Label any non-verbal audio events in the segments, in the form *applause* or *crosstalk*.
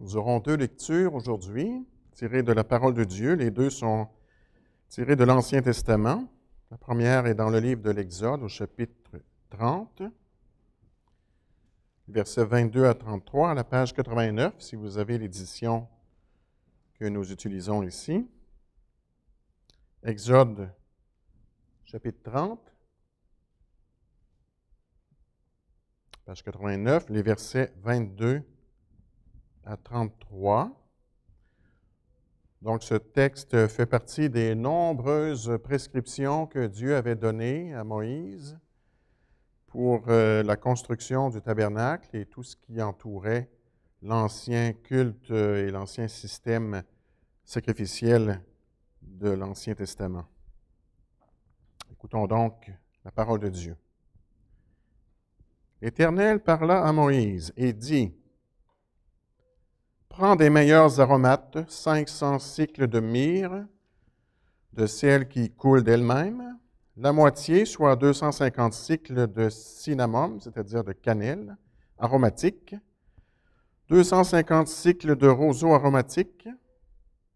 Nous aurons deux lectures aujourd'hui tirées de la parole de Dieu. Les deux sont tirées de l'Ancien Testament. La première est dans le livre de l'Exode au chapitre 30, versets 22 à 33, à la page 89, si vous avez l'édition que nous utilisons ici. Exode chapitre 30, page 89, les versets 22 à à 33. Donc, ce texte fait partie des nombreuses prescriptions que Dieu avait données à Moïse pour euh, la construction du tabernacle et tout ce qui entourait l'ancien culte euh, et l'ancien système sacrificiel de l'Ancien Testament. Écoutons donc la parole de Dieu. L'Éternel parla à Moïse et dit, prend des meilleurs aromates, 500 cycles de myrrhe, de ciel qui coule d'elle-même, la moitié, soit 250 cycles de cinnamon, c'est-à-dire de cannelle aromatique, 250 cycles de roseau aromatique,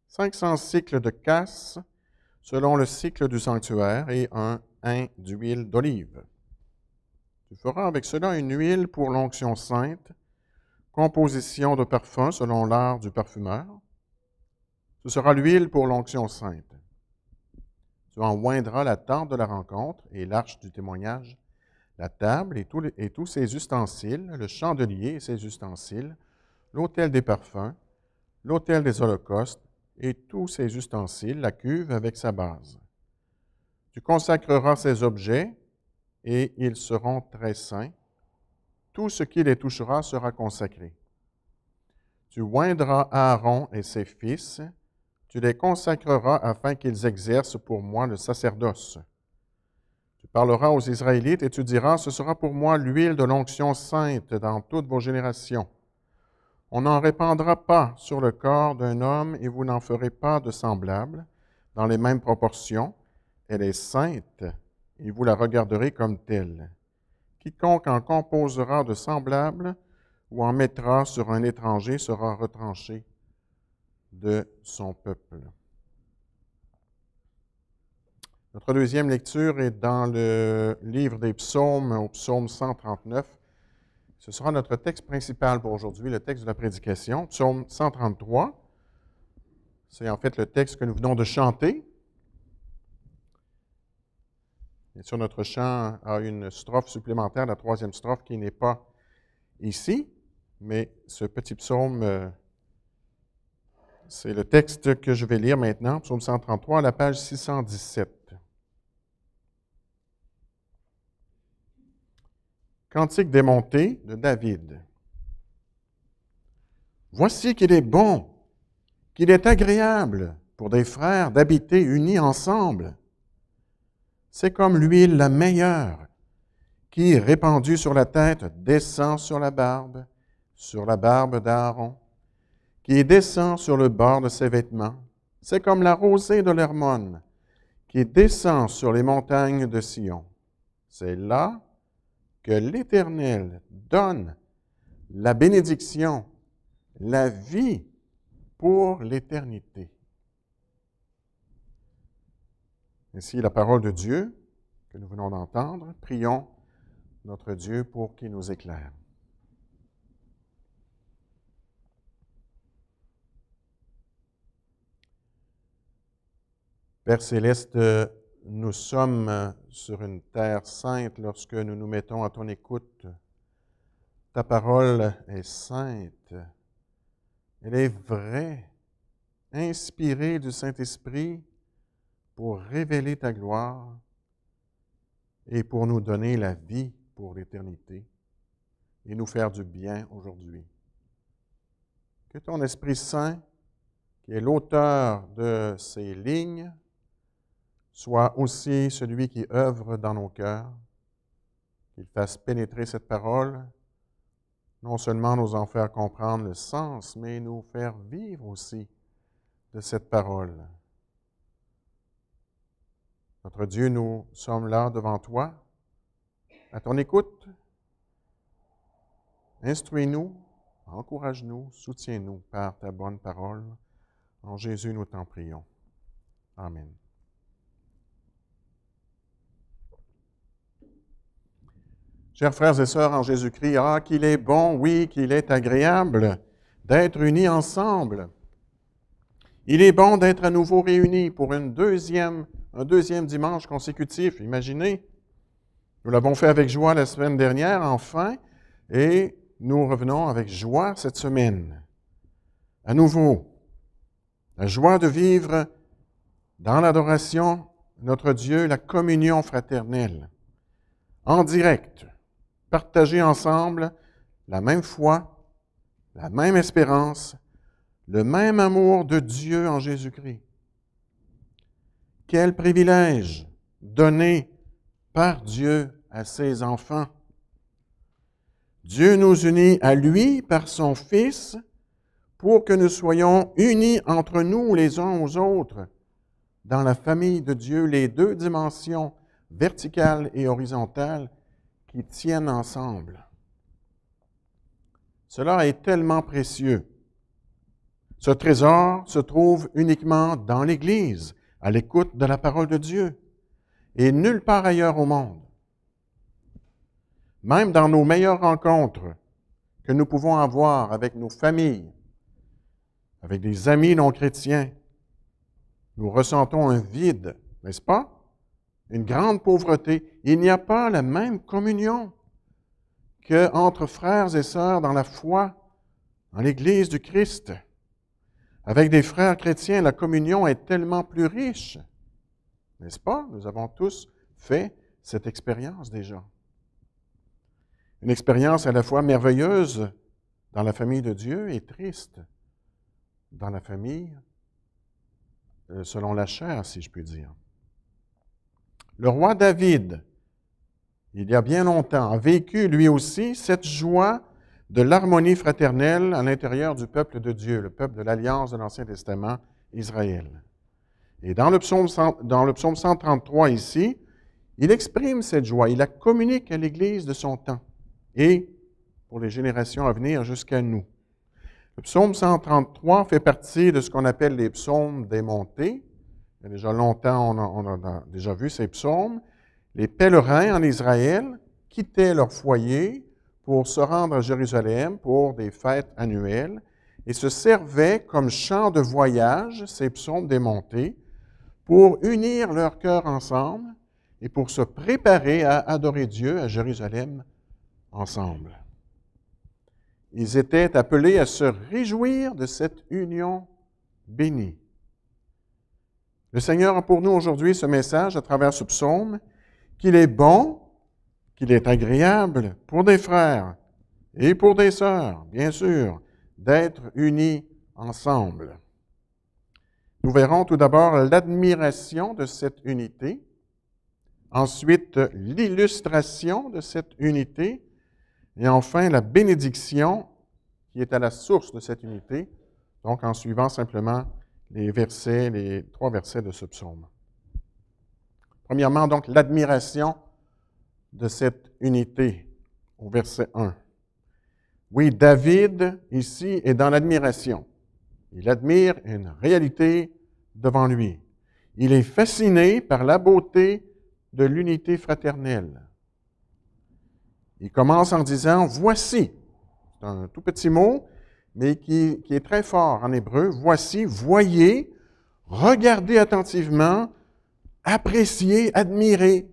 500 cycles de casse, selon le cycle du sanctuaire, et un un d'huile d'olive. Tu feras avec cela une huile pour l'onction sainte, composition de parfums selon l'art du parfumeur. Ce sera l'huile pour l'onction sainte. Tu en oindras la tente de la rencontre et l'arche du témoignage, la table et, et tous ses ustensiles, le chandelier et ses ustensiles, l'autel des parfums, l'autel des holocaustes et tous ses ustensiles, la cuve avec sa base. Tu consacreras ces objets et ils seront très saints tout ce qui les touchera sera consacré. Tu oindras Aaron et ses fils, tu les consacreras afin qu'ils exercent pour moi le sacerdoce. Tu parleras aux Israélites et tu diras, ce sera pour moi l'huile de l'onction sainte dans toutes vos générations. On n'en répandra pas sur le corps d'un homme et vous n'en ferez pas de semblable, dans les mêmes proportions. Elle est sainte et vous la regarderez comme telle. Quiconque en composera de semblables ou en mettra sur un étranger sera retranché de son peuple. Notre deuxième lecture est dans le livre des psaumes, au psaume 139. Ce sera notre texte principal pour aujourd'hui, le texte de la prédication, psaume 133. C'est en fait le texte que nous venons de chanter, Bien sûr, notre chant a une strophe supplémentaire, la troisième strophe qui n'est pas ici, mais ce petit psaume, euh, c'est le texte que je vais lire maintenant, psaume 133, à la page 617. Cantique des de David. Voici qu'il est bon, qu'il est agréable pour des frères d'habiter unis ensemble. C'est comme l'huile la meilleure qui, répandue sur la tête, descend sur la barbe, sur la barbe d'Aaron, qui descend sur le bord de ses vêtements. C'est comme la rosée de l'Hermone qui descend sur les montagnes de Sion. C'est là que l'Éternel donne la bénédiction, la vie pour l'éternité. Ainsi, la parole de Dieu que nous venons d'entendre, prions notre Dieu pour qu'il nous éclaire. Père céleste, nous sommes sur une terre sainte lorsque nous nous mettons à ton écoute. Ta parole est sainte. Elle est vraie, inspirée du Saint-Esprit pour révéler ta gloire et pour nous donner la vie pour l'éternité et nous faire du bien aujourd'hui. Que ton Esprit Saint, qui est l'auteur de ces lignes, soit aussi celui qui œuvre dans nos cœurs, qu'il fasse pénétrer cette parole, non seulement nous en faire comprendre le sens, mais nous faire vivre aussi de cette parole notre Dieu, nous sommes là devant toi, à ton écoute. Instruis-nous, encourage-nous, soutiens-nous par ta bonne parole. En Jésus, nous t'en prions. Amen. Chers frères et sœurs en Jésus-Christ, ah, qu'il est bon, oui, qu'il est agréable d'être unis ensemble. Il est bon d'être à nouveau réunis pour une deuxième un deuxième dimanche consécutif, imaginez. Nous l'avons fait avec joie la semaine dernière, enfin, et nous revenons avec joie cette semaine. À nouveau, la joie de vivre dans l'adoration de notre Dieu, la communion fraternelle, en direct, partager ensemble la même foi, la même espérance, le même amour de Dieu en Jésus-Christ. Quel privilège donné par Dieu à ses enfants. Dieu nous unit à lui par son Fils pour que nous soyons unis entre nous les uns aux autres dans la famille de Dieu, les deux dimensions verticales et horizontales qui tiennent ensemble. Cela est tellement précieux. Ce trésor se trouve uniquement dans l'Église à l'écoute de la parole de Dieu et nulle part ailleurs au monde. Même dans nos meilleures rencontres que nous pouvons avoir avec nos familles, avec des amis non chrétiens, nous ressentons un vide, n'est-ce pas? Une grande pauvreté. Il n'y a pas la même communion qu'entre frères et sœurs dans la foi, dans l'Église du Christ. Avec des frères chrétiens, la communion est tellement plus riche. N'est-ce pas? Nous avons tous fait cette expérience déjà. Une expérience à la fois merveilleuse dans la famille de Dieu et triste dans la famille euh, selon la chair, si je puis dire. Le roi David, il y a bien longtemps, a vécu lui aussi cette joie de l'harmonie fraternelle à l'intérieur du peuple de Dieu, le peuple de l'Alliance de l'Ancien Testament, Israël. Et dans le, psaume, 133 ici, il exprime cette joie, il la communique à l'Église de son temps et pour les générations à venir jusqu'à nous. Le psaume 133 fait partie de ce qu'on appelle les psaumes des montées. Il y a déjà longtemps, on, on a déjà vu ces psaumes. Les pèlerins en Israël quittaient leur foyer, pour se rendre à Jérusalem pour des fêtes annuelles et se servaient comme champ de voyage, ces psaumes démontés, pour unir leur cœur ensemble et pour se préparer à adorer Dieu à Jérusalem ensemble. Ils étaient appelés à se réjouir de cette union bénie. Le Seigneur a pour nous aujourd'hui ce message à travers ce psaume qu'il est bon qu'il est agréable pour des frères et pour des sœurs, bien sûr, d'être unis ensemble. Nous verrons tout d'abord l'admiration de cette unité, ensuite l'illustration de cette unité, et enfin la bénédiction qui est à la source de cette unité, donc en suivant simplement les versets, les trois versets de ce psaume. Premièrement, donc, l'admiration de cette unité au verset 1. Oui, David, ici, est dans l'admiration. Il admire une réalité devant lui. Il est fasciné par la beauté de l'unité fraternelle. Il commence en disant, voici, c'est un tout petit mot, mais qui, qui, est très fort en hébreu, voici, voyez, regardez attentivement, appréciez, admirez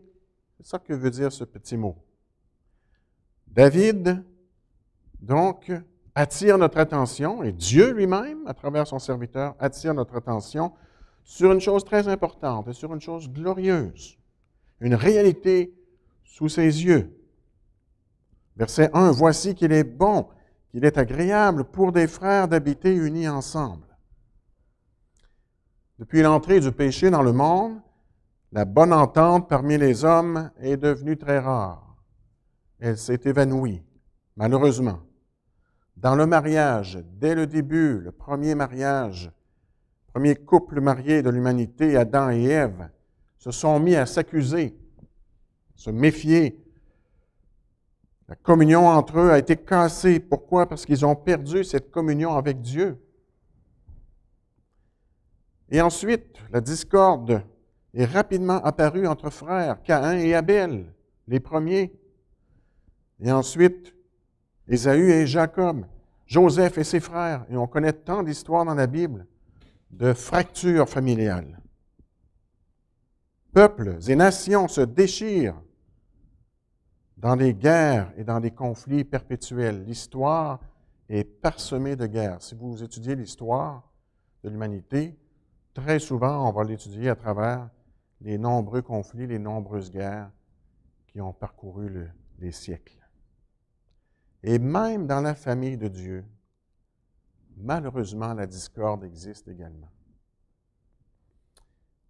c'est ça que veut dire ce petit mot. David, donc, attire notre attention, et Dieu lui-même, à travers son serviteur, attire notre attention sur une chose très importante et sur une chose glorieuse, une réalité sous ses yeux. Verset 1, Voici qu'il est bon, qu'il est agréable pour des frères d'habiter unis ensemble. Depuis l'entrée du péché dans le monde, la bonne entente parmi les hommes est devenue très rare. Elle s'est évanouie, malheureusement. Dans le mariage, dès le début, le premier mariage, premier couple marié de l'humanité, Adam et Ève, se sont mis à s'accuser, se méfier. La communion entre eux a été cassée. Pourquoi? Parce qu'ils ont perdu cette communion avec Dieu. Et ensuite, la discorde est rapidement apparu entre frères, Caïn et Abel, les premiers. Et ensuite, Ésaü et Jacob, Joseph et ses frères. Et on connaît tant d'histoires dans la Bible de fractures familiales. Peuples et nations se déchirent dans des guerres et dans des conflits perpétuels. L'histoire est parsemée de guerres. Si vous étudiez l'histoire de l'humanité, très souvent, on va l'étudier à travers les nombreux conflits, les nombreuses guerres qui ont parcouru les siècles. Et même dans la famille de Dieu, malheureusement, la discorde existe également.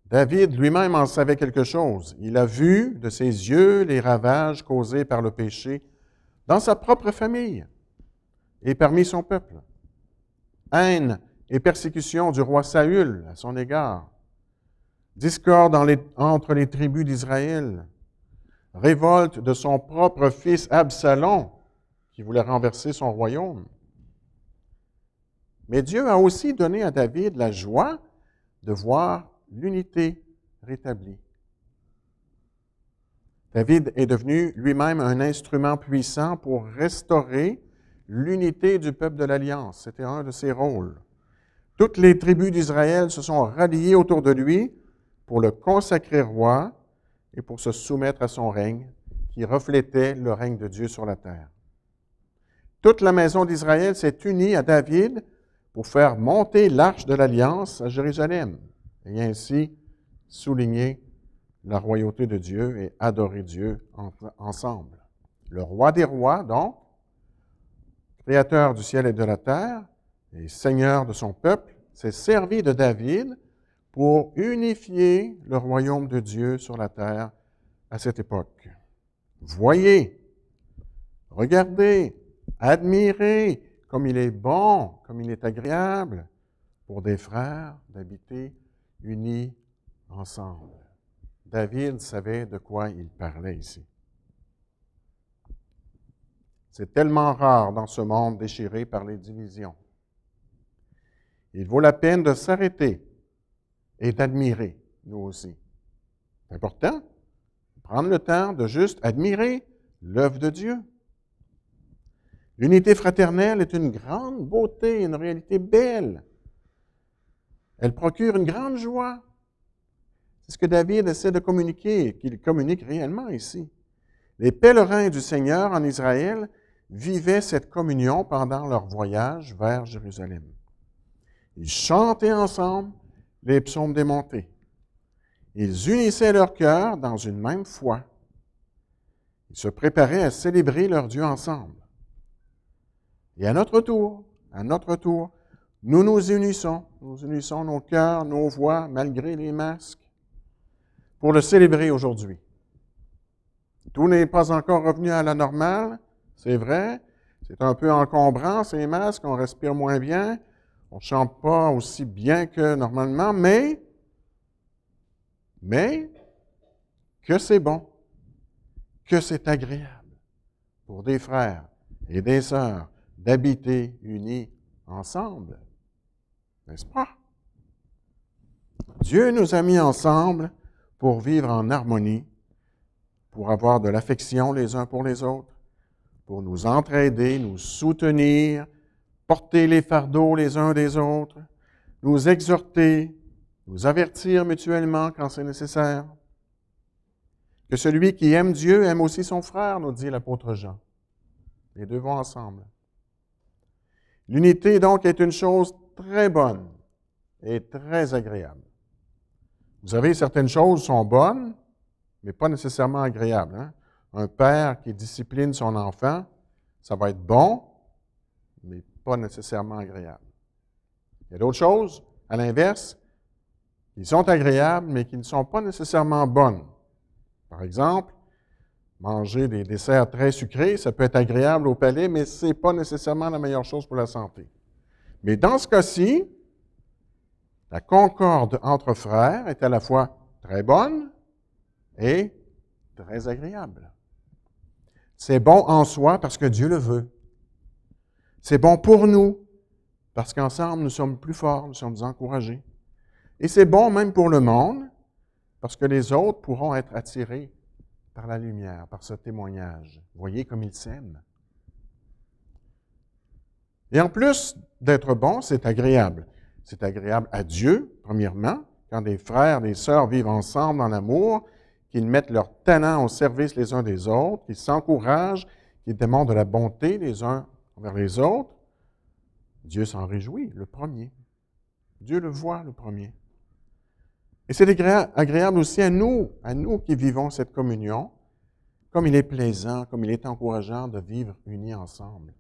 David lui-même en savait quelque chose. Il a vu de ses yeux les ravages causés par le péché dans sa propre famille et parmi son peuple. Haine et persécution du roi Saül à son égard, discorde entre les tribus d'Israël, révolte de son propre fils Absalom, qui voulait renverser son royaume. Mais Dieu a aussi donné à David la joie de voir l'unité rétablie. David est devenu lui-même un instrument puissant pour restaurer l'unité du peuple de l'Alliance. C'était un de ses rôles. Toutes les tribus d'Israël se sont ralliées autour de lui pour le consacrer roi et pour se soumettre à son règne, qui reflétait le règne de Dieu sur la terre. Toute la maison d'Israël s'est unie à David pour faire monter l'arche de l'alliance à Jérusalem et ainsi souligner la royauté de Dieu et adorer Dieu ensemble. Le roi des rois, donc, créateur du ciel et de la terre et seigneur de son peuple, s'est servi de David pour unifier le royaume de Dieu sur la terre à cette époque. Voyez, regardez, admirez comme il est bon, comme il est agréable pour des frères d'habiter unis ensemble. David savait de quoi il parlait ici. C'est tellement rare dans ce monde déchiré par les divisions. Il vaut la peine de s'arrêter est admiré, nous aussi. C'est important de prendre le temps de juste admirer l'œuvre de Dieu. L'unité fraternelle est une grande beauté, une réalité belle. Elle procure une grande joie. C'est ce que David essaie de communiquer, qu'il communique réellement ici. Les pèlerins du Seigneur en Israël vivaient cette communion pendant leur voyage vers Jérusalem. Ils chantaient ensemble, les psaumes démontés. Ils unissaient leur cœur dans une même foi. Ils se préparaient à célébrer leur Dieu ensemble. Et à notre tour, à notre tour, nous nous unissons, nous unissons nos cœurs, nos voix, malgré les masques, pour le célébrer aujourd'hui. Tout n'est pas encore revenu à la normale, c'est vrai, c'est un peu encombrant ces masques, on respire moins bien, on ne chante pas aussi bien que normalement, mais, mais que c'est bon, que c'est agréable pour des frères et des sœurs d'habiter unis ensemble. N'est-ce pas? Dieu nous a mis ensemble pour vivre en harmonie, pour avoir de l'affection les uns pour les autres, pour nous entraider, nous soutenir, porter les fardeaux les uns des autres, nous exhorter, nous avertir mutuellement quand c'est nécessaire. Que celui qui aime Dieu aime aussi son frère, nous dit l'apôtre Jean. Les deux vont ensemble. L'unité, donc, est une chose très bonne et très agréable. Vous savez, certaines choses sont bonnes, mais pas nécessairement agréables. Hein. Un père qui discipline son enfant, ça va être bon, mais pas nécessairement agréable. Il y a d'autres choses, à l'inverse, qui sont agréables, mais qui ne sont pas nécessairement bonnes. Par exemple, manger des desserts très sucrés, ça peut être agréable au palais, mais ce n'est pas nécessairement la meilleure chose pour la santé. Mais dans ce cas-ci, la concorde entre frères est à la fois très bonne et très agréable. C'est bon en soi parce que Dieu le veut. C'est bon pour nous, parce qu'ensemble, nous sommes plus forts, nous sommes encouragés. Et c'est bon même pour le monde, parce que les autres pourront être attirés par la lumière, par ce témoignage. Voyez comme ils s'aiment. Et en plus d'être bon, c'est agréable. C'est agréable à Dieu, premièrement, quand des frères, des sœurs vivent ensemble dans l'amour, qu'ils mettent leurs talents au service les uns des autres, qu'ils s'encouragent, qu'ils demandent de la bonté les uns vers les autres, Dieu s'en réjouit, le premier. Dieu le voit, le premier. Et c'est agréable aussi à nous, à nous qui vivons cette communion, comme il est plaisant, comme il est encourageant de vivre unis ensemble,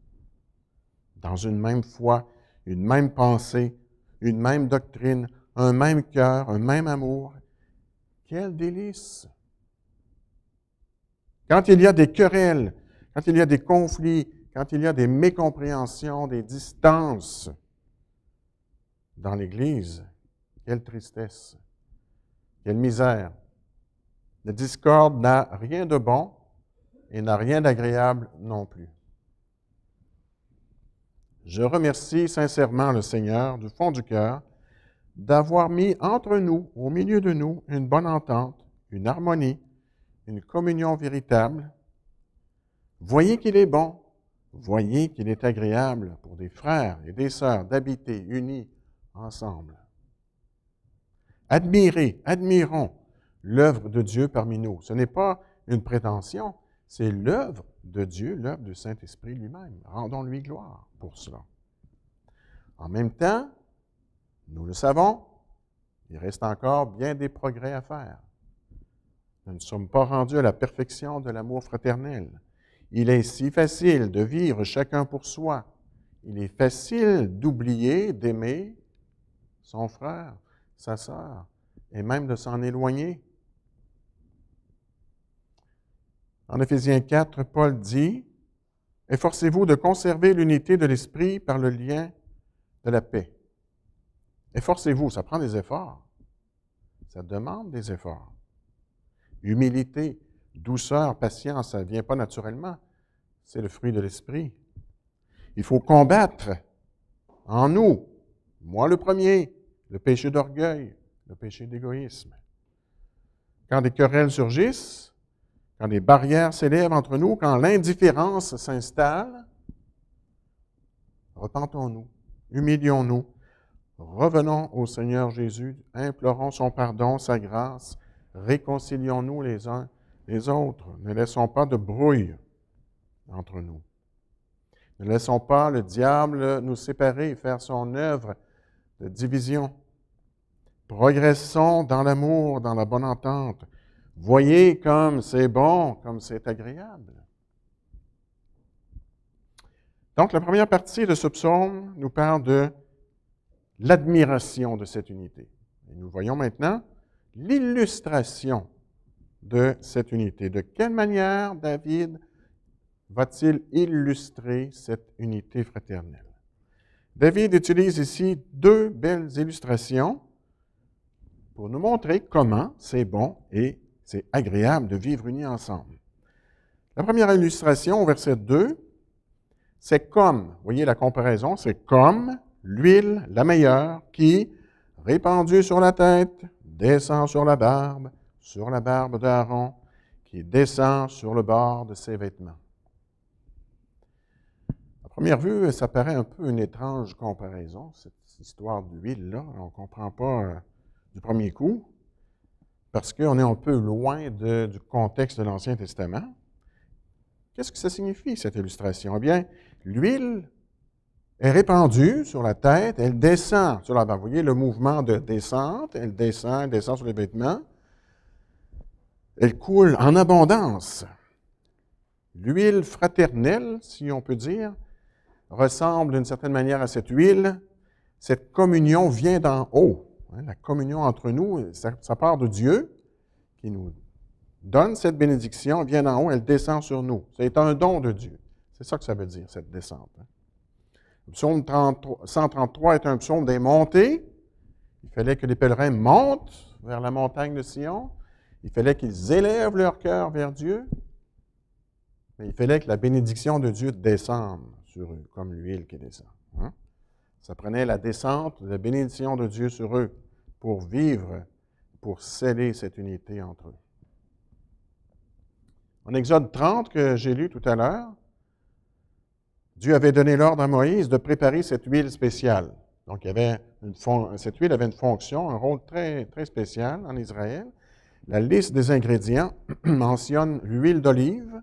dans une même foi, une même pensée, une même doctrine, un même cœur, un même amour. Quel délice! Quand il y a des querelles, quand il y a des conflits, quand il y a des mécompréhensions, des distances dans l'Église, quelle tristesse, quelle misère. La discorde n'a rien de bon et n'a rien d'agréable non plus. Je remercie sincèrement le Seigneur du fond du cœur d'avoir mis entre nous, au milieu de nous, une bonne entente, une harmonie, une communion véritable. Voyez qu'il est bon Voyez qu'il est agréable pour des frères et des sœurs d'habiter unis ensemble. Admirez, admirons l'œuvre de Dieu parmi nous. Ce n'est pas une prétention, c'est l'œuvre de Dieu, l'œuvre du Saint-Esprit lui-même. Rendons-lui gloire pour cela. En même temps, nous le savons, il reste encore bien des progrès à faire. Nous ne sommes pas rendus à la perfection de l'amour fraternel. Il est si facile de vivre chacun pour soi. Il est facile d'oublier, d'aimer son frère, sa sœur, et même de s'en éloigner. En Ephésiens 4, Paul dit, Efforcez-vous de conserver l'unité de l'esprit par le lien de la paix. Efforcez-vous, ça prend des efforts. Ça demande des efforts. Humilité, douceur, patience, ça ne vient pas naturellement. C'est le fruit de l'esprit. Il faut combattre en nous, moi le premier, le péché d'orgueil, le péché d'égoïsme. Quand des querelles surgissent, quand des barrières s'élèvent entre nous, quand l'indifférence s'installe, repentons-nous, humilions-nous, revenons au Seigneur Jésus, implorons son pardon, sa grâce, réconcilions-nous les uns les autres. Ne laissons pas de brouille entre nous. Ne laissons pas le diable nous séparer et faire son œuvre de division. Progressons dans l'amour, dans la bonne entente. Voyez comme c'est bon, comme c'est agréable. Donc, la première partie de ce psaume nous parle de l'admiration de cette unité. Et nous voyons maintenant l'illustration de cette unité. De quelle manière David va-t-il illustrer cette unité fraternelle? David utilise ici deux belles illustrations pour nous montrer comment c'est bon et c'est agréable de vivre unis ensemble. La première illustration, au verset 2, c'est comme, voyez la comparaison, c'est comme l'huile la meilleure qui, répandue sur la tête, descend sur la barbe, sur la barbe d'Aaron qui descend sur le bord de ses vêtements. À première vue, ça paraît un peu une étrange comparaison, cette histoire d'huile-là. On ne comprend pas euh, du premier coup, parce qu'on est un peu loin du contexte de l'Ancien Testament. Qu'est-ce que ça signifie, cette illustration? Eh bien, l'huile est répandue sur la tête, elle descend sur la barbe. Vous voyez le mouvement de descente, elle descend, elle descend sur les vêtements elle coule en abondance. L'huile fraternelle, si on peut dire, ressemble d'une certaine manière à cette huile. Cette communion vient d'en haut. Hein. La communion entre nous, ça, part de Dieu qui nous donne cette bénédiction, vient d'en haut, elle descend sur nous. C'est un don de Dieu. C'est ça que ça veut dire, cette descente. Hein. Le psaume 133 est un psaume des montées. Il fallait que les pèlerins montent vers la montagne de Sion. Il fallait qu'ils élèvent leur cœur vers Dieu, mais il fallait que la bénédiction de Dieu descende sur eux, comme l'huile qui descend. Hein. Ça prenait la descente de la bénédiction de Dieu sur eux pour vivre, pour sceller cette unité entre eux. En Exode 30 que j'ai lu tout à l'heure, Dieu avait donné l'ordre à Moïse de préparer cette huile spéciale. Donc, cette huile avait une fonction, un rôle très, très spécial en Israël. La liste des ingrédients *clears throat* mentionne l'huile d'olive,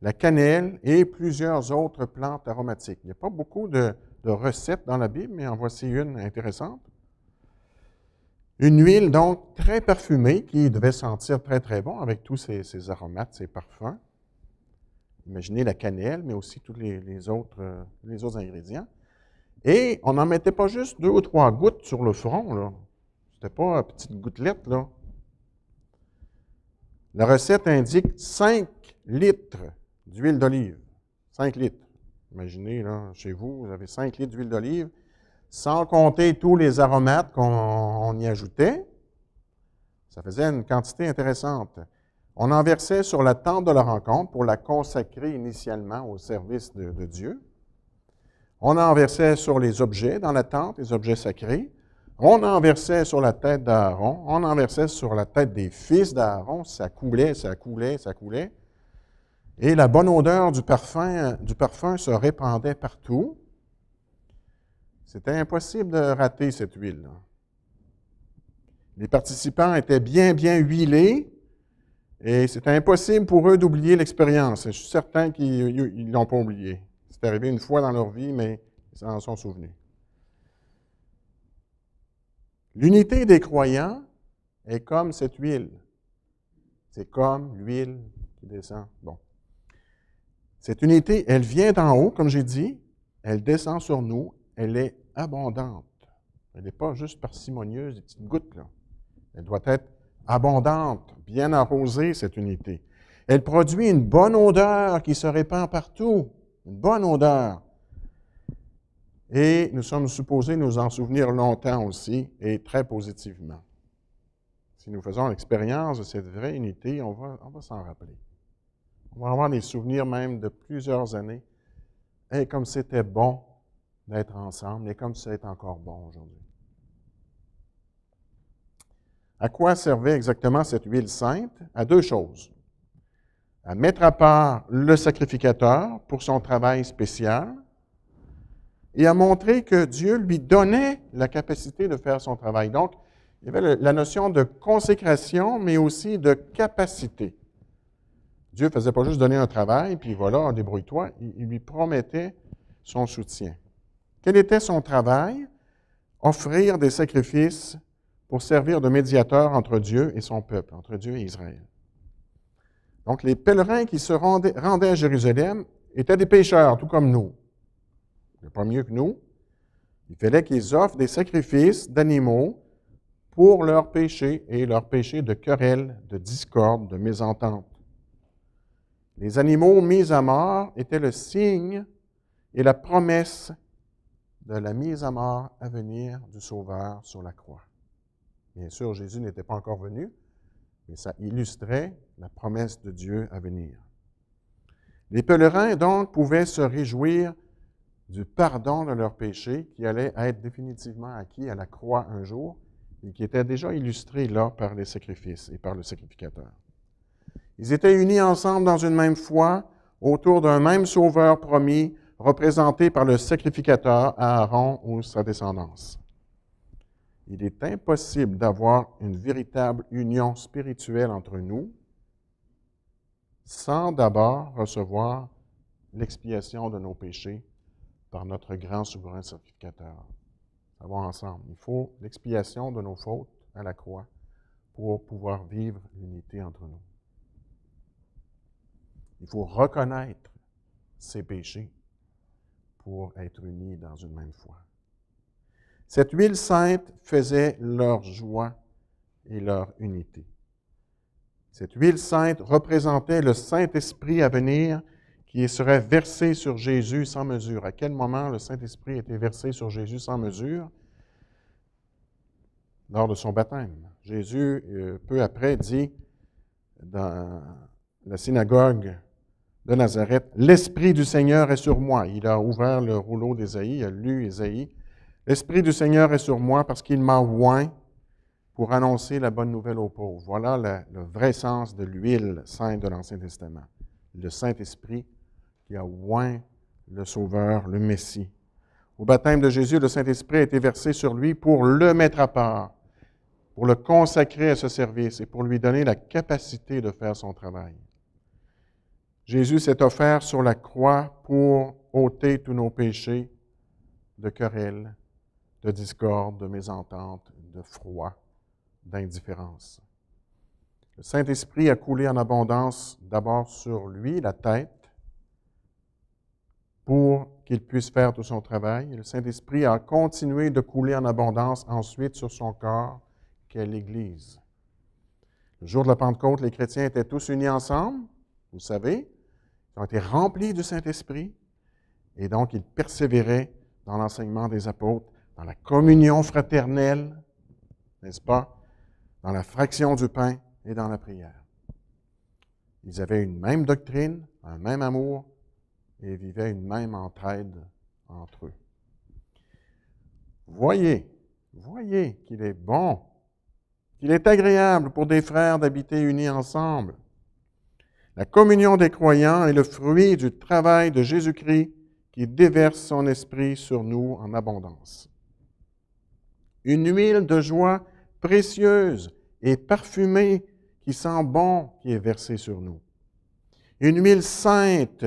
la cannelle et plusieurs autres plantes aromatiques. Il n'y a pas beaucoup de, recettes dans la Bible, mais en voici une intéressante. Une huile donc très parfumée qui devait sentir très très bon avec tous ses, aromates, ses parfums. Imaginez la cannelle, mais aussi tous les, autres, euh, les autres ingrédients. Et on n'en mettait pas juste deux ou trois gouttes sur le front. Ce n'était pas une petite gouttelette. Là. La recette indique 5 litres d'huile d'olive. 5 litres. Imaginez, là, chez vous, vous avez 5 litres d'huile d'olive, sans compter tous les aromates qu'on y ajoutait. Ça faisait une quantité intéressante. On en versait sur la tente de la rencontre pour la consacrer initialement au service de, de Dieu. On en versait sur les objets dans la tente, les objets sacrés. On en versait sur la tête d'Aaron, on en versait sur la tête des fils d'Aaron, ça coulait, ça coulait, ça coulait. Et la bonne odeur du parfum, du parfum se répandait partout. C'était impossible de rater cette huile. -là. Les participants étaient bien, bien huilés et c'était impossible pour eux d'oublier l'expérience. Je suis certain qu'ils ne l'ont pas oublié. C'est arrivé une fois dans leur vie, mais ils s'en sont souvenus. L'unité des croyants est comme cette huile. C'est comme l'huile qui descend. Bon. Cette unité, elle vient d'en haut, comme j'ai dit, elle descend sur nous, elle est abondante. Elle n'est pas juste parcimonieuse, des petites gouttes, là. Elle doit être abondante, bien arrosée, cette unité. Elle produit une bonne odeur qui se répand partout. Une bonne odeur. Et nous sommes supposés nous en souvenir longtemps aussi et très positivement. Si nous faisons l'expérience de cette vraie unité, on va, s'en rappeler. On va avoir des souvenirs même de plusieurs années. Et comme c'était bon d'être ensemble et comme c'est encore bon aujourd'hui. À quoi servait exactement cette huile sainte? À deux choses. À mettre à part le sacrificateur pour son travail spécial et a montré que Dieu lui donnait la capacité de faire son travail. Donc, il y avait la notion de consécration, mais aussi de capacité. Dieu ne faisait pas juste donner un travail, puis voilà, débrouille-toi. Il lui promettait son soutien. Quel était son travail? Offrir des sacrifices pour servir de médiateur entre Dieu et son peuple, entre Dieu et Israël. Donc, les pèlerins qui se rendaient, rendaient à Jérusalem étaient des pécheurs, tout comme nous pas mieux que nous. Il fallait qu'ils offrent des sacrifices d'animaux pour leurs péchés et leurs péchés de querelle, de discorde, de mésentente. Les animaux mis à mort étaient le signe et la promesse de la mise à mort à venir du Sauveur sur la croix. Bien sûr, Jésus n'était pas encore venu, mais ça illustrait la promesse de Dieu à venir. Les pèlerins, donc, pouvaient se réjouir du pardon de leurs péchés qui allait être définitivement acquis à la croix un jour et qui était déjà illustré là par les sacrifices et par le sacrificateur. Ils étaient unis ensemble dans une même foi autour d'un même sauveur promis, représenté par le sacrificateur à Aaron ou sa descendance. Il est impossible d'avoir une véritable union spirituelle entre nous sans d'abord recevoir l'expiation de nos péchés par notre grand souverain sacrificateur. savoir ensemble. Il faut l'expiation de nos fautes à la croix pour pouvoir vivre l'unité entre nous. Il faut reconnaître ses péchés pour être unis dans une même foi. Cette huile sainte faisait leur joie et leur unité. Cette huile sainte représentait le Saint-Esprit à venir qui serait versé sur Jésus sans mesure. À quel moment le Saint-Esprit était versé sur Jésus sans mesure? Lors de son baptême. Jésus, euh, peu après, dit dans la synagogue de Nazareth, L'Esprit du Seigneur est sur moi. Il a ouvert le rouleau d'Ésaïe, il a lu Ésaïe. L'Esprit du Seigneur est sur moi parce qu'il m'a oint pour annoncer la bonne nouvelle aux pauvres. Voilà le, le vrai sens de l'huile sainte de l'Ancien Testament. Le Saint-Esprit qui a oint le Sauveur, le Messie. Au baptême de Jésus, le Saint-Esprit a été versé sur lui pour le mettre à part, pour le consacrer à ce service et pour lui donner la capacité de faire son travail. Jésus s'est offert sur la croix pour ôter tous nos péchés de querelles, de discorde, de mésententes, de froid, d'indifférence. Le Saint-Esprit a coulé en abondance d'abord sur lui, la tête, pour qu'il puisse faire tout son travail. le Saint-Esprit a continué de couler en abondance ensuite sur son corps, qu'est l'Église. Le jour de la Pentecôte, les chrétiens étaient tous unis ensemble, vous savez, ils ont été remplis du Saint-Esprit, et donc ils persévéraient dans l'enseignement des apôtres, dans la communion fraternelle, n'est-ce pas, dans la fraction du pain et dans la prière. Ils avaient une même doctrine, un même amour, et vivaient une même entraide entre eux. Voyez, voyez qu'il est bon, qu'il est agréable pour des frères d'habiter unis ensemble. La communion des croyants est le fruit du travail de Jésus-Christ qui déverse son esprit sur nous en abondance. Une huile de joie précieuse et parfumée qui sent bon qui est versée sur nous. Une huile sainte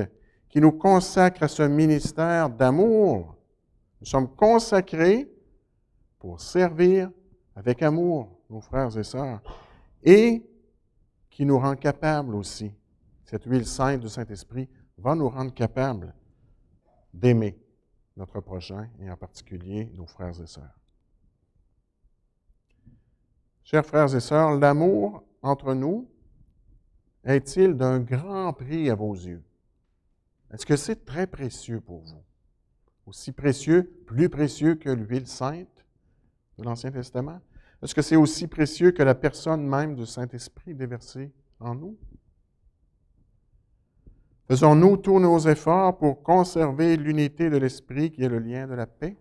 qui nous consacre à ce ministère d'amour. Nous sommes consacrés pour servir avec amour nos frères et sœurs et qui nous rend capables aussi. Cette huile sainte du Saint-Esprit va nous rendre capables d'aimer notre prochain et en particulier nos frères et sœurs. Chers frères et sœurs, l'amour entre nous est-il d'un grand prix à vos yeux? Est-ce que c'est très précieux pour vous? Aussi précieux, plus précieux que l'huile sainte de l'Ancien Testament? Est-ce que c'est aussi précieux que la personne même du Saint-Esprit déversée en nous? Faisons-nous tous nos efforts pour conserver l'unité de l'Esprit qui est le lien de la paix?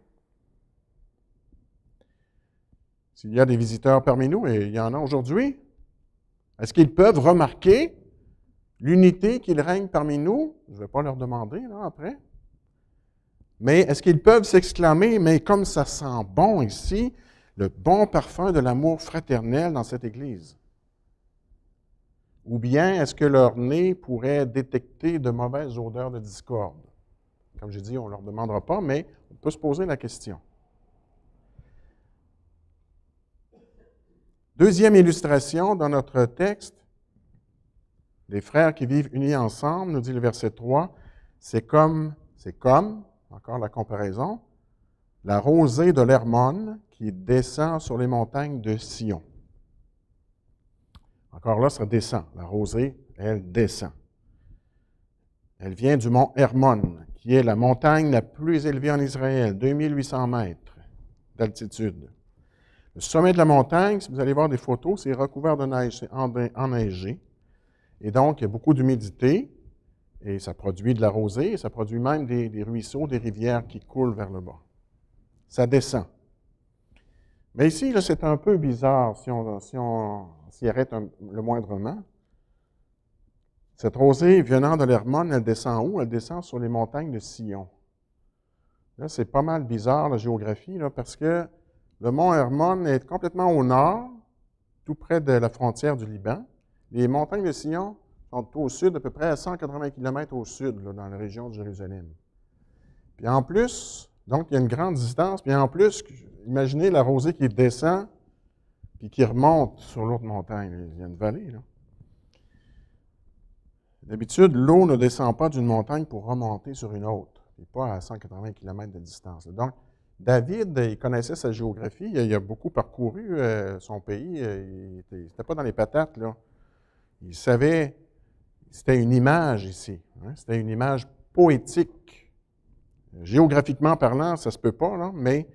S'il y a des visiteurs parmi nous, et il y en a aujourd'hui, est-ce qu'ils peuvent remarquer l'unité qu'il règne parmi nous, je ne vais pas leur demander là, après, mais est-ce qu'ils peuvent s'exclamer, mais comme ça sent bon ici, le bon parfum de l'amour fraternel dans cette Église? Ou bien est-ce que leur nez pourrait détecter de mauvaises odeurs de discorde? Comme j'ai dit, on ne leur demandera pas, mais on peut se poser la question. Deuxième illustration dans notre texte, des frères qui vivent unis ensemble, nous dit le verset 3, c'est comme, c'est comme, encore la comparaison, la rosée de l'Hermone qui descend sur les montagnes de Sion. Encore là, ça descend. La rosée, elle descend. Elle vient du mont Hermon, qui est la montagne la plus élevée en Israël, 2800 mètres d'altitude. Le sommet de la montagne, si vous allez voir des photos, c'est recouvert de neige, c'est enneigé. Et donc, il y a beaucoup d'humidité et ça produit de la rosée et ça produit même des, ruisseaux, des rivières qui coulent vers le bas. Ça descend. Mais ici, c'est un peu bizarre si on s'y arrête le moindrement. Cette rosée venant de l'Hermon, elle descend où? Elle descend sur les montagnes de Sion. Là, c'est pas mal bizarre, la géographie, parce que le mont Hermon est complètement au nord, tout près de la frontière du Liban. Les montagnes de Sion sont au sud, à peu près à 180 km au sud, dans la région de Jérusalem. Puis en plus, donc il y a une grande distance, puis en plus, imaginez la rosée qui descend, puis qui remonte sur l'autre montagne. Il y a une vallée, là. D'habitude, l'eau ne descend pas d'une montagne pour remonter sur une autre, et pas à 180 km de distance. Donc, David, il connaissait sa géographie, il a beaucoup parcouru euh, son pays, euh, il n'était pas dans les patates, là. Il savait, c'était une image ici, hein, c'était une image poétique. Géographiquement parlant, ça ne se peut pas, mais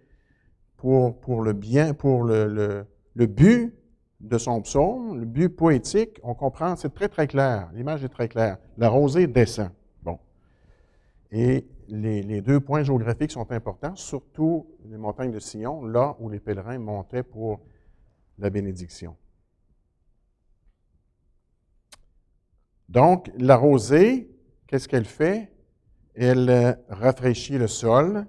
pour, pour, le bien, pour le, le, but de son psaume, le but poétique, on comprend, c'est très très clair, l'image est très claire. La rosée descend. Bon. Et les, les, deux points géographiques sont importants, surtout les montagnes de Sion, là où les pèlerins montaient pour la bénédiction. Donc, la rosée, qu'est-ce qu'elle fait? Elle euh, rafraîchit le sol,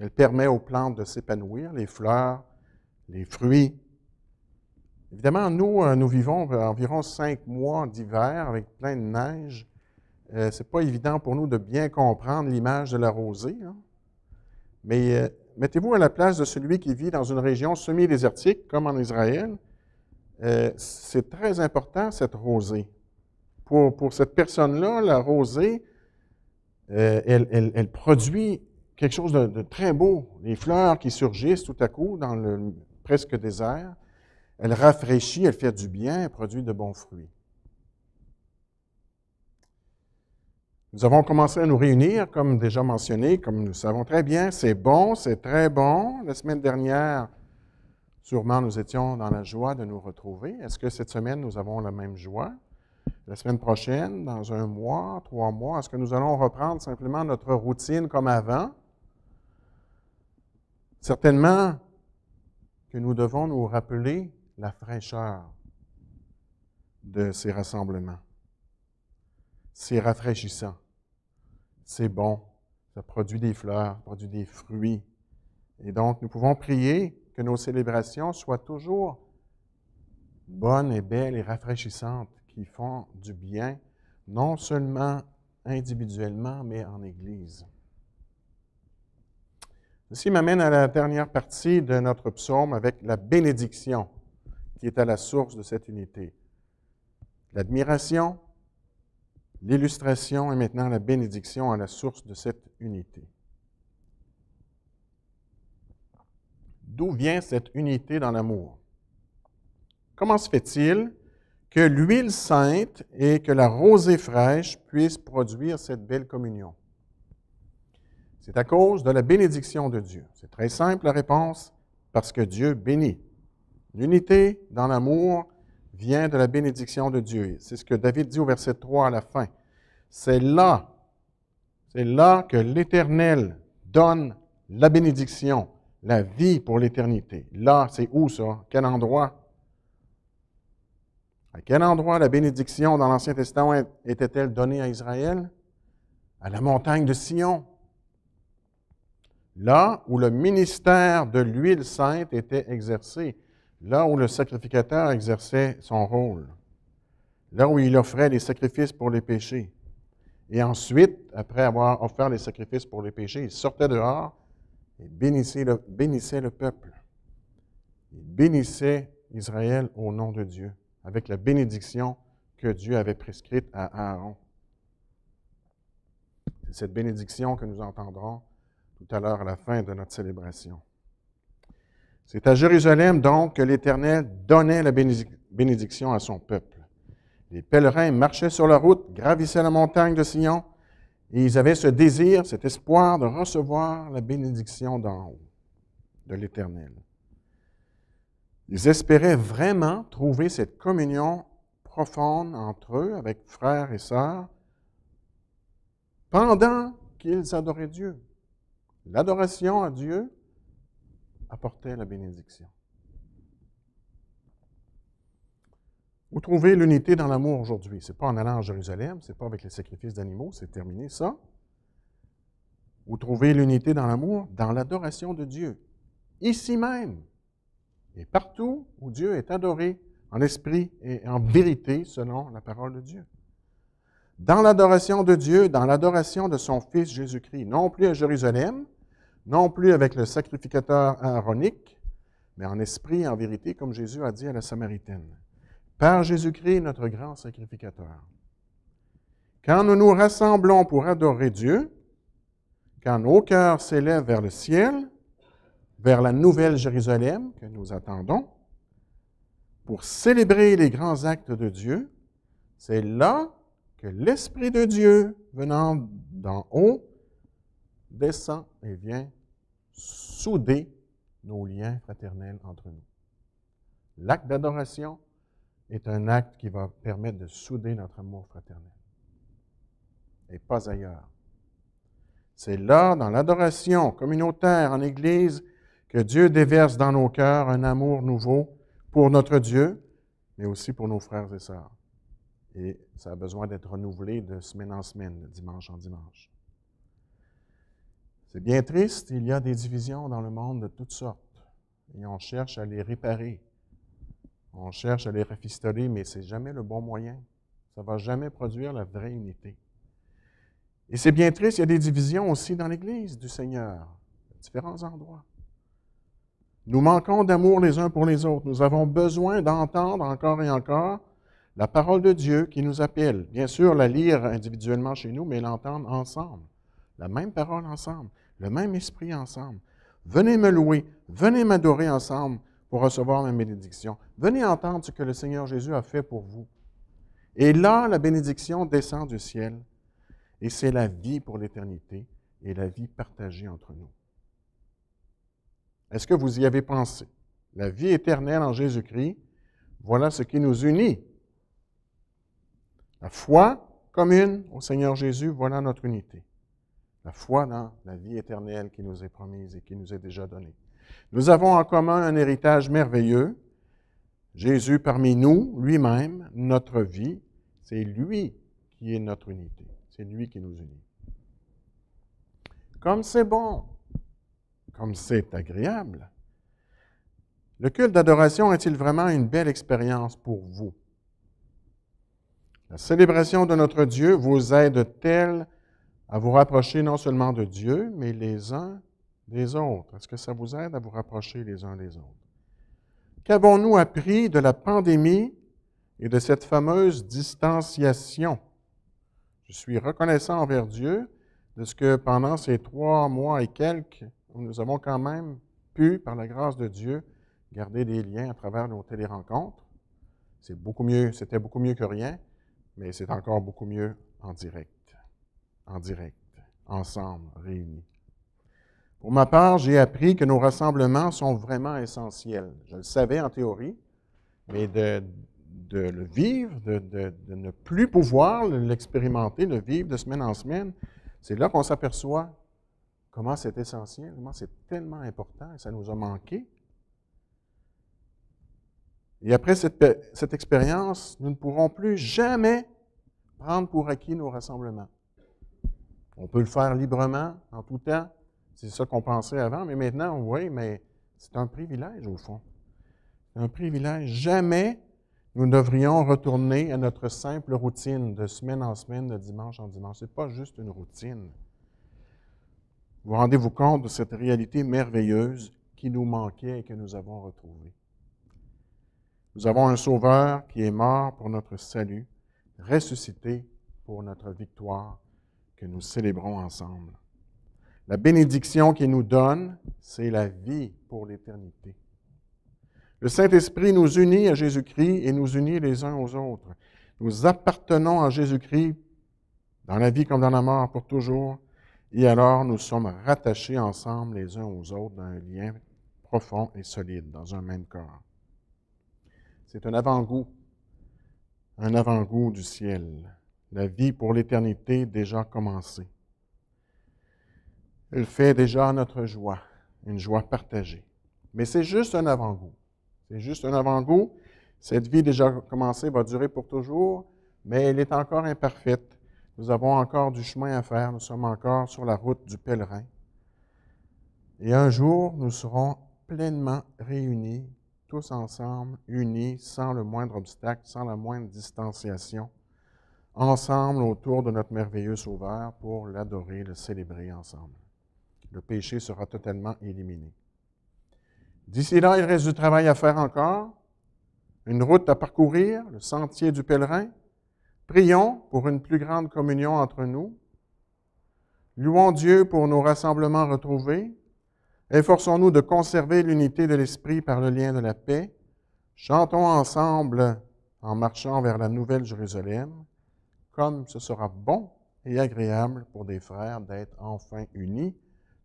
elle permet aux plantes de s'épanouir, les fleurs, les fruits. Évidemment, nous, euh, nous vivons euh, environ cinq mois d'hiver avec plein de neige. Ce n'est pas évident pour nous de bien comprendre l'image de la rosée. Hein. Mais mettez-vous à la place de celui qui vit dans une région semi-désertique, comme en Israël. C'est très important, cette rosée pour, cette personne-là, la rosée, euh, elle, produit quelque chose de, de, très beau. Les fleurs qui surgissent tout à coup dans le presque désert, elle rafraîchit, elle fait du bien, elle produit de bons fruits. Nous avons commencé à nous réunir, comme déjà mentionné, comme nous savons très bien, c'est bon, c'est très bon. La semaine dernière, sûrement, nous étions dans la joie de nous retrouver. Est-ce que cette semaine, nous avons la même joie? la semaine prochaine, dans un mois, trois mois, est-ce que nous allons reprendre simplement notre routine comme avant? Certainement que nous devons nous rappeler la fraîcheur de ces rassemblements. C'est rafraîchissant, c'est bon, ça produit des fleurs, ça produit des fruits. Et donc, nous pouvons prier que nos célébrations soient toujours bonnes et belles et rafraîchissantes, qui font du bien, non seulement individuellement, mais en Église. Ceci m'amène à la dernière partie de notre psaume avec la bénédiction qui est à la source de cette unité. L'admiration, l'illustration et maintenant la bénédiction à la source de cette unité. D'où vient cette unité dans l'amour? Comment se fait-il que l'huile sainte et que la rosée fraîche puissent produire cette belle communion. C'est à cause de la bénédiction de Dieu. C'est très simple la réponse, parce que Dieu bénit. L'unité dans l'amour vient de la bénédiction de Dieu. C'est ce que David dit au verset 3 à la fin. C'est là, c'est là que l'Éternel donne la bénédiction, la vie pour l'éternité. Là, c'est où ça? Quel endroit? À quel endroit la bénédiction dans l'Ancien Testament était-elle donnée à Israël? À la montagne de Sion. Là où le ministère de l'huile sainte était exercé, là où le sacrificateur exerçait son rôle, là où il offrait les sacrifices pour les péchés. Et ensuite, après avoir offert les sacrifices pour les péchés, il sortait dehors et bénissait le, peuple. Il bénissait Israël au nom de Dieu avec la bénédiction que Dieu avait prescrite à Aaron. C'est cette bénédiction que nous entendrons tout à l'heure à la fin de notre célébration. C'est à Jérusalem donc que l'Éternel donnait la bénédiction à son peuple. Les pèlerins marchaient sur la route, gravissaient la montagne de Sion, et ils avaient ce désir, cet espoir de recevoir la bénédiction d'en haut, de l'Éternel. Ils espéraient vraiment trouver cette communion profonde entre eux, avec frères et sœurs, pendant qu'ils adoraient Dieu. L'adoration à Dieu apportait la bénédiction. Vous trouvez l'unité dans l'amour aujourd'hui. Ce n'est pas en allant à Jérusalem, ce n'est pas avec les sacrifices d'animaux, c'est terminé ça. Vous trouvez l'unité dans l'amour dans l'adoration de Dieu, ici même, et partout où Dieu est adoré, en esprit et en vérité, selon la parole de Dieu. Dans l'adoration de Dieu, dans l'adoration de son Fils Jésus-Christ, non plus à Jérusalem, non plus avec le sacrificateur aaronique, mais en esprit et en vérité, comme Jésus a dit à la Samaritaine. Par Jésus-Christ, notre grand sacrificateur. Quand nous nous rassemblons pour adorer Dieu, quand nos cœurs s'élèvent vers le ciel, vers la nouvelle Jérusalem que nous attendons pour célébrer les grands actes de Dieu. C'est là que l'Esprit de Dieu venant d'en haut descend et vient souder nos liens fraternels entre nous. L'acte d'adoration est un acte qui va permettre de souder notre amour fraternel et pas ailleurs. C'est là, dans l'adoration communautaire en Église, que Dieu déverse dans nos cœurs un amour nouveau pour notre Dieu, mais aussi pour nos frères et sœurs. Et ça a besoin d'être renouvelé de semaine en semaine, de dimanche en dimanche. C'est bien triste, il y a des divisions dans le monde de toutes sortes et on cherche à les réparer. On cherche à les rafistoler, mais c'est jamais le bon moyen. Ça va jamais produire la vraie unité. Et c'est bien triste, il y a des divisions aussi dans l'Église du Seigneur, à différents endroits. Nous manquons d'amour les uns pour les autres. Nous avons besoin d'entendre encore et encore la parole de Dieu qui nous appelle. Bien sûr, la lire individuellement chez nous, mais l'entendre ensemble. La même parole ensemble, le même esprit ensemble. Venez me louer, venez m'adorer ensemble pour recevoir ma bénédiction. Venez entendre ce que le Seigneur Jésus a fait pour vous. Et là, la bénédiction descend du ciel. Et c'est la vie pour l'éternité et la vie partagée entre nous. Est-ce que vous y avez pensé? La vie éternelle en Jésus-Christ, voilà ce qui nous unit. La foi commune au Seigneur Jésus, voilà notre unité. La foi dans la vie éternelle qui nous est promise et qui nous est déjà donnée. Nous avons en commun un héritage merveilleux. Jésus parmi nous, lui-même, notre vie, c'est lui qui est notre unité. C'est lui qui nous unit. Comme c'est bon comme c'est agréable. Le culte d'adoration est-il vraiment une belle expérience pour vous? La célébration de notre Dieu vous aide-t-elle à vous rapprocher non seulement de Dieu, mais les uns des autres? Est-ce que ça vous aide à vous rapprocher les uns des autres? Qu'avons-nous appris de la pandémie et de cette fameuse distanciation? Je suis reconnaissant envers Dieu de ce que pendant ces trois mois et quelques nous avons quand même pu, par la grâce de Dieu, garder des liens à travers nos télérencontres. C'est beaucoup mieux, c'était beaucoup mieux que rien, mais c'est encore beaucoup mieux en direct. En direct, ensemble, réunis. Pour ma part, j'ai appris que nos rassemblements sont vraiment essentiels. Je le savais en théorie, mais de, le vivre, de, de, ne plus pouvoir l'expérimenter, le vivre de semaine en semaine, c'est là qu'on s'aperçoit Comment c'est essentiel, comment c'est tellement important, et ça nous a manqué. Et après euh, cette, expérience, nous ne pourrons plus jamais prendre pour acquis nos rassemblements. On peut le faire librement, en tout temps. C'est ça qu'on pensait avant, mais maintenant, oui, mais c'est un privilège au fond. Un privilège. Jamais nous devrions retourner à notre simple routine de semaine en semaine, de dimanche en dimanche. Ce n'est pas juste une routine. Vous rendez-vous compte de cette réalité merveilleuse qui nous manquait et que nous avons retrouvée. Nous avons un Sauveur qui est mort pour notre salut, ressuscité pour notre victoire que nous célébrons ensemble. La bénédiction qu'il nous donne, c'est la vie pour l'éternité. Le Saint-Esprit nous unit à Jésus-Christ et nous unit les uns aux autres. Nous appartenons à Jésus-Christ dans la vie comme dans la mort pour toujours et alors, nous sommes rattachés ensemble les uns aux autres dans un lien profond et solide, dans un même corps. C'est un avant-goût, un avant-goût du ciel, la vie pour l'éternité déjà commencée. Elle fait déjà notre joie, une joie partagée. Mais c'est juste un avant-goût. C'est juste un avant-goût. Cette vie déjà commencée va durer pour toujours, mais elle est encore imparfaite. Nous avons encore du chemin à faire, nous sommes encore sur la route du pèlerin. Et un jour, nous serons pleinement réunis, tous ensemble, unis, sans le moindre obstacle, sans la moindre distanciation, ensemble autour de notre merveilleux Sauveur pour l'adorer, le célébrer ensemble. Le péché sera totalement éliminé. D'ici là, il reste du travail à faire encore, une route à parcourir, le sentier du pèlerin, Prions pour une plus grande communion entre nous. Louons Dieu pour nos rassemblements retrouvés. Efforçons-nous de conserver l'unité de l'esprit par le lien de la paix. Chantons ensemble en marchant vers la nouvelle Jérusalem, comme ce sera bon et agréable pour des frères d'être enfin unis,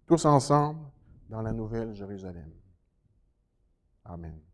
tous ensemble, dans la nouvelle Jérusalem. Amen.